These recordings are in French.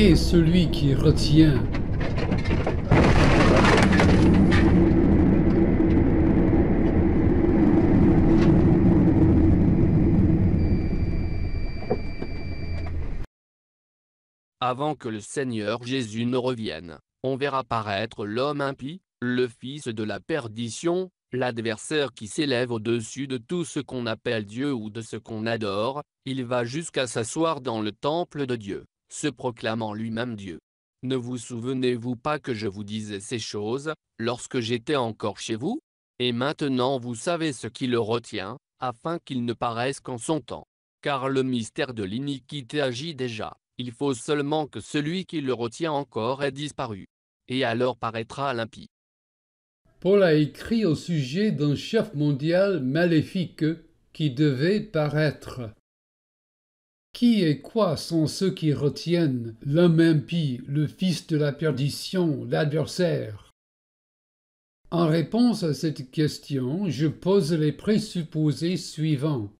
est celui qui retient Avant que le Seigneur Jésus ne revienne, on verra paraître l'homme impie, le fils de la perdition, l'adversaire qui s'élève au-dessus de tout ce qu'on appelle Dieu ou de ce qu'on adore, il va jusqu'à s'asseoir dans le temple de Dieu se proclamant lui-même Dieu. Ne vous souvenez-vous pas que je vous disais ces choses, lorsque j'étais encore chez vous Et maintenant vous savez ce qui le retient, afin qu'il ne paraisse qu'en son temps. Car le mystère de l'iniquité agit déjà, il faut seulement que celui qui le retient encore ait disparu. Et alors paraîtra l'impie. Paul a écrit au sujet d'un chef mondial maléfique qui devait paraître. Qui et quoi sont ceux qui retiennent l'homme impie, le fils de la perdition, l'adversaire En réponse à cette question, je pose les présupposés suivants.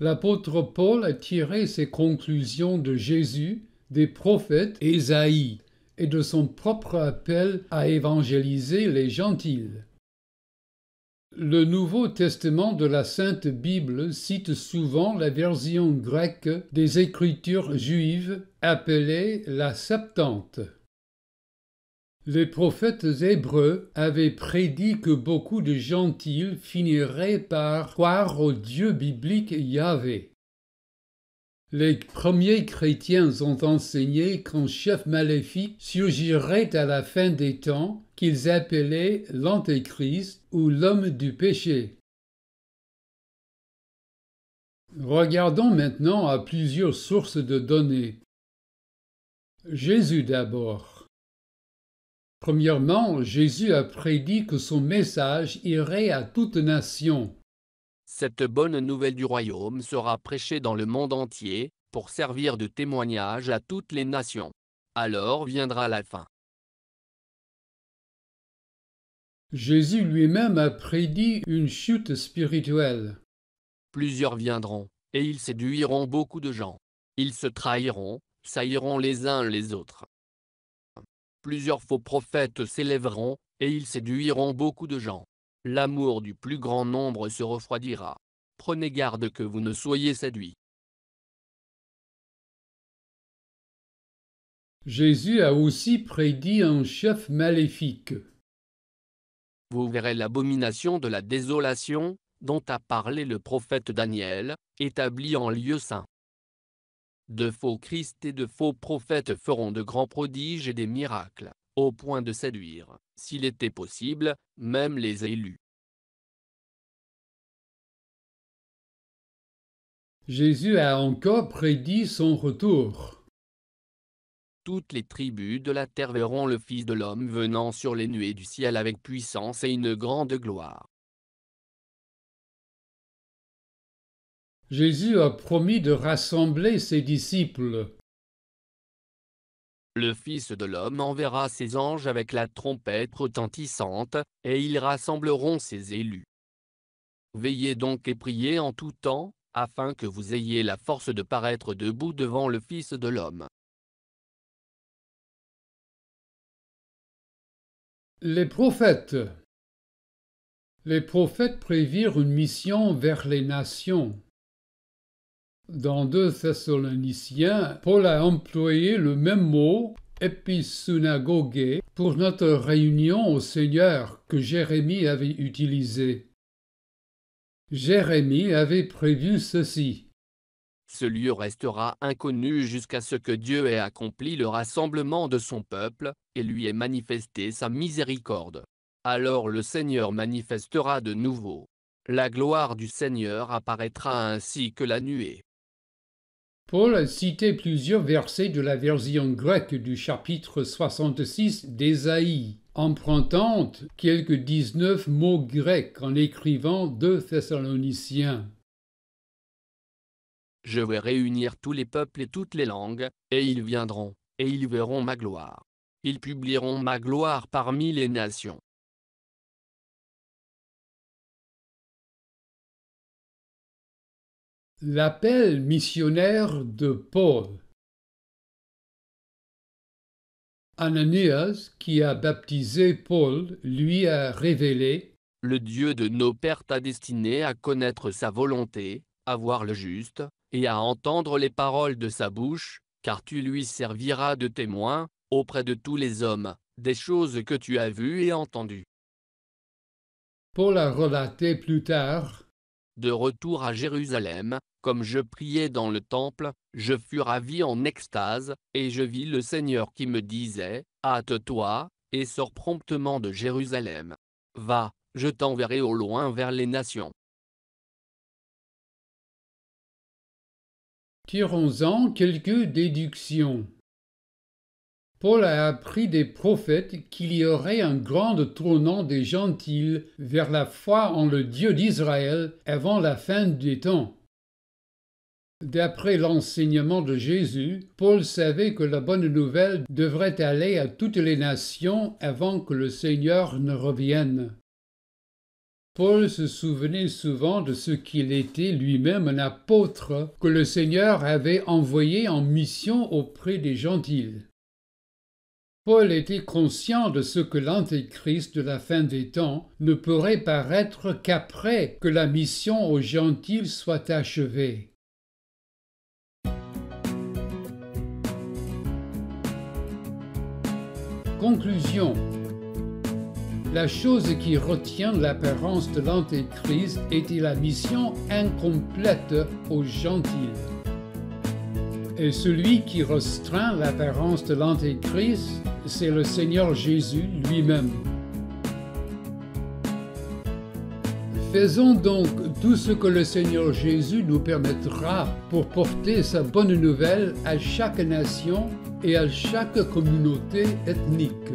L'apôtre Paul a tiré ses conclusions de Jésus, des prophètes Ésaïe et de son propre appel à évangéliser les gentils. Le Nouveau Testament de la Sainte Bible cite souvent la version grecque des Écritures juives appelée la Septante. Les prophètes hébreux avaient prédit que beaucoup de gentils finiraient par croire au Dieu biblique Yahvé. Les premiers chrétiens ont enseigné qu'un chef maléfique surgirait à la fin des temps qu'ils appelaient l'Antéchrist ou l'homme du péché. Regardons maintenant à plusieurs sources de données. Jésus d'abord. Premièrement, Jésus a prédit que son message irait à toute nation. Cette bonne nouvelle du royaume sera prêchée dans le monde entier, pour servir de témoignage à toutes les nations. Alors viendra la fin. Jésus lui-même a prédit une chute spirituelle. Plusieurs viendront, et ils séduiront beaucoup de gens. Ils se trahiront, sailliront les uns les autres. Plusieurs faux prophètes s'élèveront, et ils séduiront beaucoup de gens. L'amour du plus grand nombre se refroidira. Prenez garde que vous ne soyez séduits. Jésus a aussi prédit un chef maléfique vous verrez l'abomination de la désolation, dont a parlé le prophète Daniel, établi en lieu saint. De faux Christ et de faux prophètes feront de grands prodiges et des miracles, au point de séduire, s'il était possible, même les élus. Jésus a encore prédit son retour toutes les tribus de la terre verront le Fils de l'homme venant sur les nuées du ciel avec puissance et une grande gloire. Jésus a promis de rassembler ses disciples. Le Fils de l'homme enverra ses anges avec la trompette retentissante, et ils rassembleront ses élus. Veillez donc et priez en tout temps, afin que vous ayez la force de paraître debout devant le Fils de l'homme. Les prophètes Les prophètes prévirent une mission vers les nations. Dans Deux Thessaloniciens, Paul a employé le même mot épisunagogé pour notre réunion au Seigneur que Jérémie avait utilisé. Jérémie avait prévu ceci. Ce lieu restera inconnu jusqu'à ce que Dieu ait accompli le rassemblement de son peuple, et lui ait manifesté sa miséricorde. Alors le Seigneur manifestera de nouveau. La gloire du Seigneur apparaîtra ainsi que la nuée. Paul a cité plusieurs versets de la version grecque du chapitre 66 d'Ésaïe, empruntant quelques 19 mots grecs en écrivant deux Thessaloniciens. Je vais réunir tous les peuples et toutes les langues, et ils viendront, et ils verront ma gloire. Ils publieront ma gloire parmi les nations. L'appel missionnaire de Paul Ananias, qui a baptisé Paul, lui a révélé Le Dieu de nos pères t'a destiné à connaître sa volonté, à voir le juste, et à entendre les paroles de sa bouche, car tu lui serviras de témoin, auprès de tous les hommes, des choses que tu as vues et entendues. Pour la relater plus tard. De retour à Jérusalem, comme je priais dans le temple, je fus ravi en extase, et je vis le Seigneur qui me disait, Hâte-toi, et sors promptement de Jérusalem. Va, je t'enverrai au loin vers les nations. Tirons-en quelques déductions. Paul a appris des prophètes qu'il y aurait un grand tournant des gentils vers la foi en le Dieu d'Israël avant la fin du temps. D'après l'enseignement de Jésus, Paul savait que la bonne nouvelle devrait aller à toutes les nations avant que le Seigneur ne revienne. Paul se souvenait souvent de ce qu'il était lui-même un apôtre que le Seigneur avait envoyé en mission auprès des gentiles. Paul était conscient de ce que l'Antéchrist de la fin des temps ne pourrait paraître qu'après que la mission aux gentils soit achevée. Conclusion la chose qui retient l'apparence de l'Antéchrist était la mission incomplète aux gentils. Et celui qui restreint l'apparence de l'Antéchrist, c'est le Seigneur Jésus lui-même. Faisons donc tout ce que le Seigneur Jésus nous permettra pour porter sa bonne nouvelle à chaque nation et à chaque communauté ethnique.